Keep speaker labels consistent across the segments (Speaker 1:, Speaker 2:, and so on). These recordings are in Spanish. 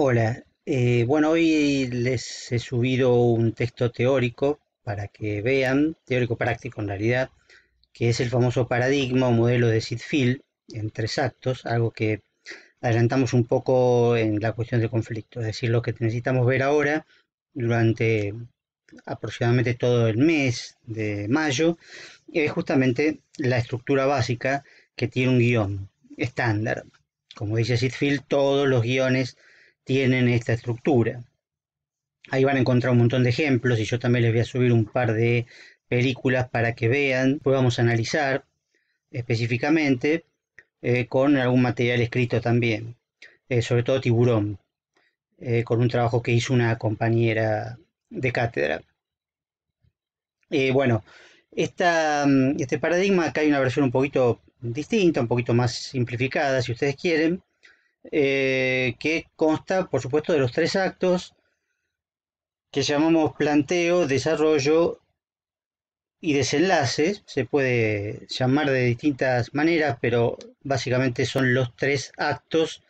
Speaker 1: Hola, eh, bueno, hoy les he subido un texto teórico para que vean, teórico práctico en realidad, que es el famoso paradigma o modelo de Sitfield en tres actos, algo que adelantamos un poco en la cuestión de conflicto, es decir, lo que necesitamos ver ahora durante aproximadamente todo el mes de mayo es justamente la estructura básica que tiene un guión estándar. Como dice Sidfield, todos los guiones tienen esta estructura. Ahí van a encontrar un montón de ejemplos y yo también les voy a subir un par de películas para que vean, pues vamos a analizar específicamente eh, con algún material escrito también, eh, sobre todo tiburón, eh, con un trabajo que hizo una compañera de cátedra. bueno, mm, este paradigma, acá hay una versión un poquito distinta, un poquito más simplificada, si ustedes quieren, eh, que consta, por supuesto, de los tres actos que llamamos planteo, desarrollo y desenlace. Se puede llamar de distintas maneras, pero básicamente son los tres actos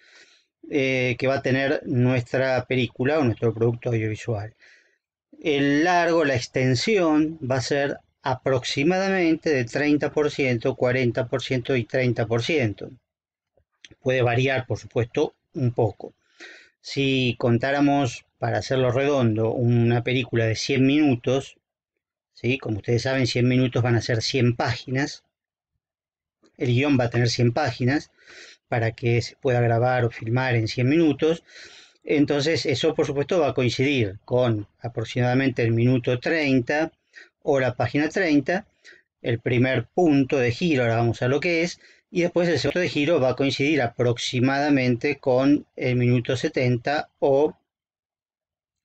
Speaker 1: eh, que va a tener nuestra película o nuestro producto audiovisual. El largo, la extensión, va a ser aproximadamente de 30%, 40% y 30%. Puede variar, por supuesto, un poco. Si contáramos, para hacerlo redondo, una película de 100 minutos, ¿sí? como ustedes saben, 100 minutos van a ser 100 páginas. El guión va a tener 100 páginas para que se pueda grabar o filmar en 100 minutos. Entonces, eso por supuesto va a coincidir con aproximadamente el minuto 30 o la página 30, el primer punto de giro, ahora vamos a lo que es, y después el segundo de giro va a coincidir aproximadamente con el minuto 70 o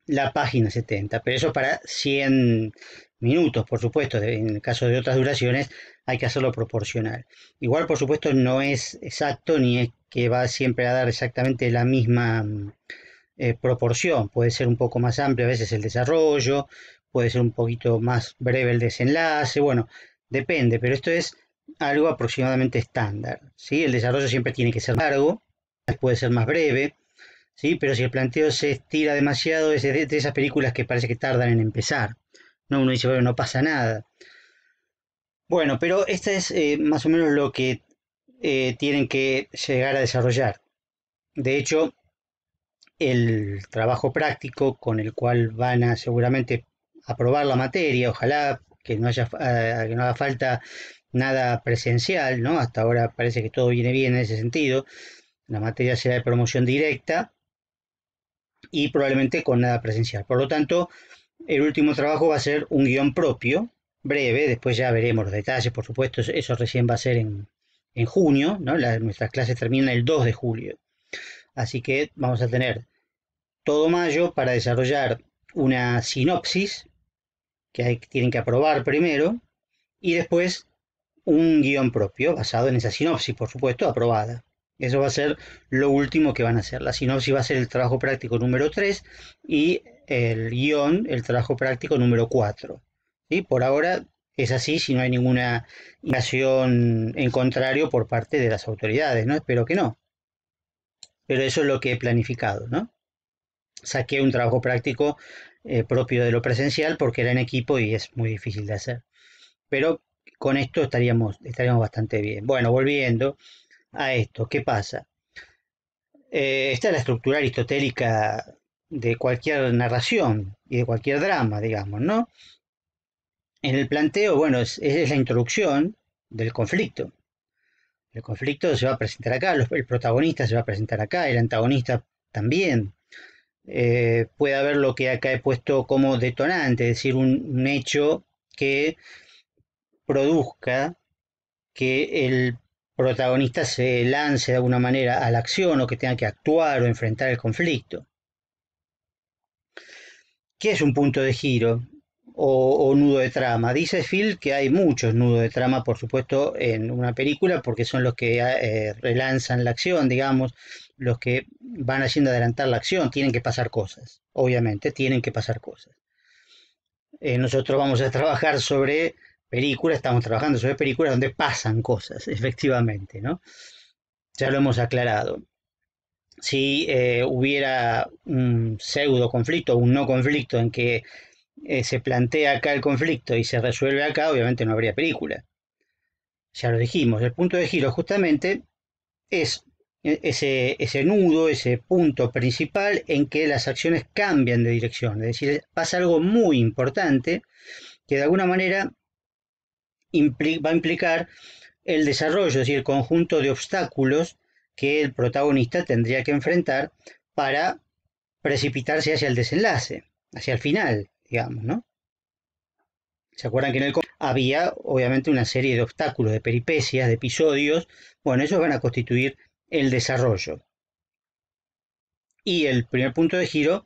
Speaker 1: la página 70, pero eso para 100 minutos, por supuesto, en el caso de otras duraciones hay que hacerlo proporcional. Igual, por supuesto, no es exacto ni es que va siempre a dar exactamente la misma eh, proporción, puede ser un poco más amplio a veces el desarrollo, puede ser un poquito más breve el desenlace, bueno, depende, pero esto es algo aproximadamente estándar. ¿sí? El desarrollo siempre tiene que ser largo, puede ser más breve, ¿sí? pero si el planteo se estira demasiado, es de, esas películas que parece que tardan en empezar. ¿no? Uno dice, bueno, no pasa nada. Bueno, pero este es eh, más o menos lo que eh, tienen que llegar a desarrollar. De hecho, el trabajo práctico con el cual van a seguramente aprobar la materia, ojalá que no, haya, eh, que no haga falta nada presencial, ¿no? Hasta ahora parece que todo viene bien en ese sentido. La materia será de promoción directa y probablemente con nada presencial. Por lo tanto, el último trabajo va a ser un guión propio, breve, después ya veremos los detalles, por supuesto, eso recién va a ser en, junio, nuestras clases terminan el 2 de julio. Así que vamos a tener todo mayo para desarrollar una sinopsis que tienen que aprobar primero y después un guión propio basado en esa sinopsis, por supuesto, aprobada. Eso va a ser lo último que van a hacer. La sinopsis va a ser el trabajo práctico número 3 y el guión, el trabajo práctico número 4. Y Por ahora es así, si no hay ninguna indicación en contrario por parte de las autoridades, ¿no? Espero que no. Pero eso es lo que he planificado, ¿no? Saqué un trabajo práctico eh, propio de lo presencial porque era en equipo y es muy difícil de hacer. Pero con esto estaríamos, estaríamos bastante bien. Bueno, volviendo a esto, ¿qué pasa? Eh, esta es la estructura aristotélica de cualquier narración y de cualquier drama, digamos, ¿no? En el planteo, bueno, es, es la introducción del conflicto. El conflicto se va a presentar acá, el protagonista se va a presentar acá, el antagonista también. Eh, puede haber lo que acá he puesto como detonante, es decir, un hecho que produzca que el protagonista se lance de alguna manera a la acción o que tenga que actuar o enfrentar el conflicto. ¿Qué es un punto de giro o, nudo de trama? Dice Phil que hay muchos nudos de trama, por supuesto, en una película porque son los que eh, relanzan la acción, digamos, los que van haciendo adelantar la acción, tienen que pasar cosas, obviamente, tienen que pasar cosas. Eh, nosotros vamos a trabajar sobre película estamos trabajando sobre películas donde pasan cosas, efectivamente, ¿no? Ya lo hemos aclarado. Si eh, hubiera un pseudo conflicto, un no conflicto en que eh, se plantea acá el conflicto y se resuelve acá, obviamente no habría película. Ya lo dijimos, el punto de giro justamente es e, ese, ese nudo, ese punto principal en que las acciones cambian de dirección. Es decir, pasa algo muy importante que de alguna manera va a implicar el desarrollo, es decir, el conjunto de obstáculos que el protagonista tendría que enfrentar para precipitarse hacia el desenlace, hacia el final, digamos, ¿no? ¿Se acuerdan que en el había obviamente una serie de obstáculos, de peripecias, de episodios? Bueno, esos van a constituir el desarrollo. Y el primer punto de giro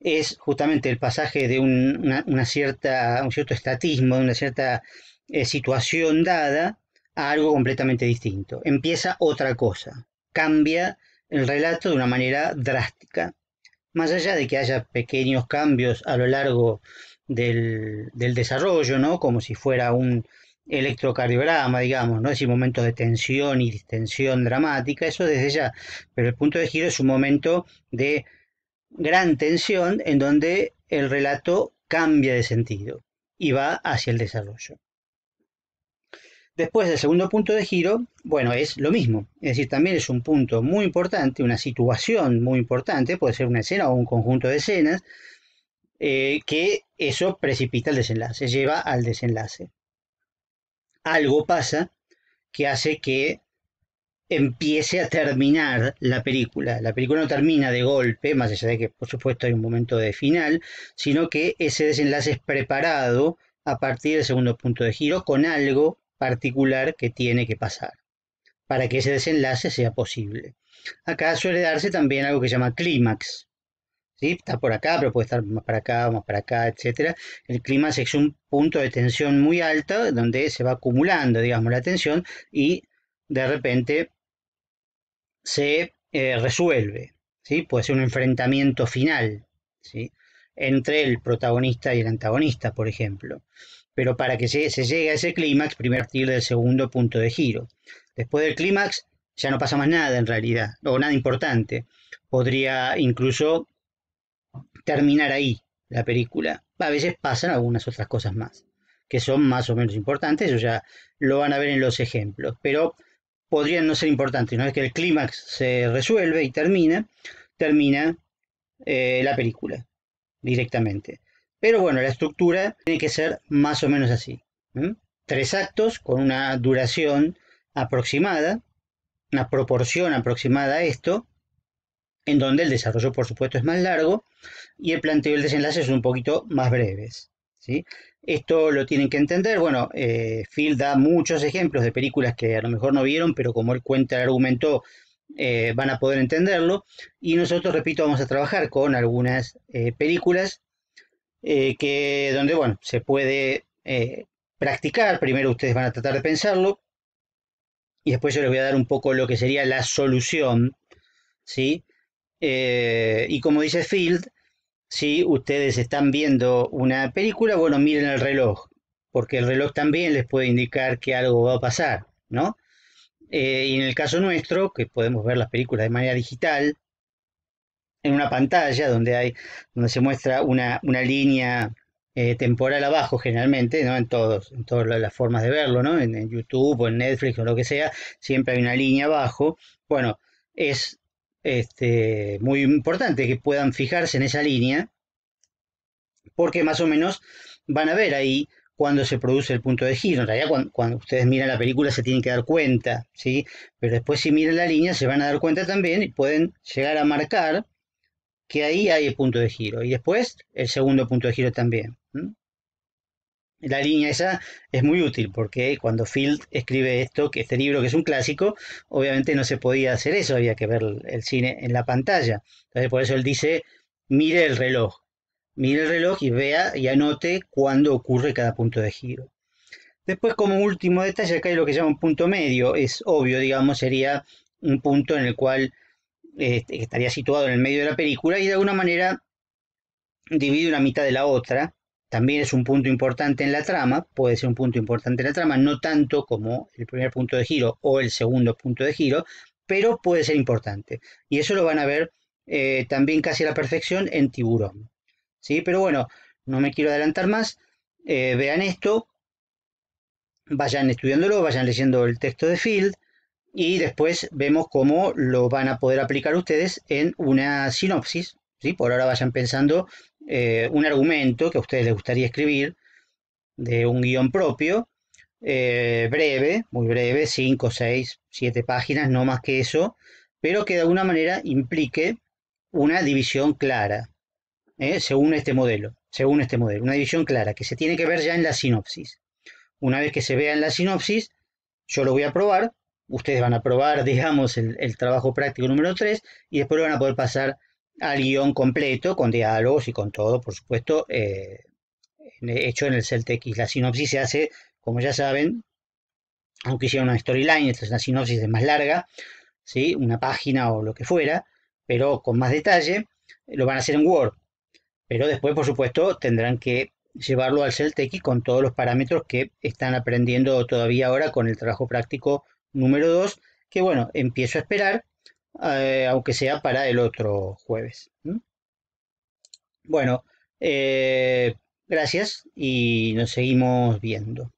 Speaker 1: es justamente el pasaje de cierta, un cierto estatismo, de una cierta eh, situación dada a algo completamente distinto. Empieza otra cosa, cambia el relato de una manera drástica. Más allá de que haya pequeños cambios a lo largo del, desarrollo, ¿no? Como si fuera un electrocardiograma, digamos, ¿no? Es momentos de tensión y distensión dramática, eso desde ya. Pero el punto de giro es un momento de gran tensión en donde el relato cambia de sentido y va hacia el desarrollo. Después del segundo punto de giro, bueno, es lo mismo. Es decir, también es un punto muy importante, una situación muy importante, puede ser una escena o un conjunto de escenas, eh, que eso precipita el desenlace, lleva al desenlace. Algo pasa que hace que empiece a terminar la película. La película no termina de golpe, más allá de que por supuesto hay un momento de final, sino que ese desenlace es preparado a partir del segundo punto de giro con algo particular que tiene que pasar para que ese desenlace sea posible. Acá suele darse también algo que se llama clímax. ¿sí? Está por acá, pero puede estar más para acá, más para acá, etc. El clímax es un punto de tensión muy alta donde se va acumulando, digamos, la tensión y de repente se eh, resuelve. ¿sí? Puede ser un enfrentamiento final ¿sí? entre el protagonista y el antagonista, por ejemplo pero para que se, llegue a ese clímax, primer tiro del segundo punto de giro. Después del clímax ya no pasa más nada en realidad, o nada importante. Podría incluso terminar ahí la película. A veces pasan algunas otras cosas más, que son más o menos importantes, eso ya lo van a ver en los ejemplos, pero podrían no ser importantes. Una vez que el clímax se resuelve y termina, termina eh, la película directamente. Pero bueno, la estructura tiene que ser más o menos así. Tres actos con una duración aproximada, una proporción aproximada a esto, en donde el desarrollo por supuesto es más largo y el planteo y el desenlace son un poquito más breves. ¿sí? Esto lo tienen que entender. Bueno, eh, Phil da muchos ejemplos de películas que a lo mejor no vieron, pero como él cuenta el argumento, eh, van a poder entenderlo. Y nosotros, repito, vamos a trabajar con algunas eh, películas eh, que, donde bueno, se puede eh, practicar, primero ustedes van a tratar de pensarlo, y después yo les voy a dar un poco lo que sería la solución, ¿sí? Eh, y como dice Field, si ustedes están viendo una película, bueno, miren el reloj, porque el reloj también les puede indicar que algo va a pasar, ¿no? y en el caso nuestro, que podemos ver las películas de manera digital, en una pantalla donde hay donde se muestra una, línea eh, temporal abajo generalmente, ¿no? En todos, en todas las formas de verlo, ¿no? En, YouTube o en Netflix o lo que sea, siempre hay una línea abajo. Bueno, es este, muy importante que puedan fijarse en esa línea porque más o menos van a ver ahí cuando se produce el punto de giro. En realidad, cuando, ustedes miran la película se tienen que dar cuenta, ¿sí? Pero después si miran la línea se van a dar cuenta también y pueden llegar a marcar que ahí hay el punto de giro. Y después el segundo punto de giro también. La línea esa es muy útil porque cuando Field escribe esto, que este libro que es un clásico, obviamente no se podía hacer eso, había que ver el cine en la pantalla. Entonces por eso él dice, mire el reloj, mire el reloj y vea y anote cuándo ocurre cada punto de giro. Después como último detalle, acá hay lo que se llama un punto medio, es obvio, digamos, sería un punto en el cual este, estaría situado en el medio de la película y de alguna manera divide una mitad de la otra. También es un punto importante en la trama, puede ser un punto importante en la trama, no tanto como el primer punto de giro o el segundo punto de giro, pero puede ser importante. Y eso lo van a ver eh, también casi a la perfección en Tiburón. ¿Sí? Pero bueno, no me quiero adelantar más. Eh, vean esto, vayan estudiándolo, vayan leyendo el texto de Field y después vemos cómo lo van a poder aplicar ustedes en una sinopsis. ¿sí? Por ahora vayan pensando eh, un argumento que a ustedes les gustaría escribir de un guión propio, eh, breve, muy breve, 5, 6, 7 páginas, no más que eso, pero que de alguna manera implique una división clara, ¿eh? según este modelo, según este modelo, una división clara que se tiene que ver ya en la sinopsis. Una vez que se vea en la sinopsis, yo lo voy a probar ustedes van a probar, digamos, el, trabajo práctico número 3 y después lo van a poder pasar al guión completo, con diálogos y con todo, por supuesto, eh, hecho en el Celtex. La sinopsis se hace, como ya saben, aunque hicieron una storyline, es una sinopsis más larga, ¿sí? una página o lo que fuera, pero con más detalle, lo van a hacer en Word. Pero después, por supuesto, tendrán que llevarlo al Celtex con todos los parámetros que están aprendiendo todavía ahora con el trabajo práctico número 2, que bueno, empiezo a esperar, eh, aunque sea para el otro jueves. Bueno, eh, gracias y nos seguimos viendo.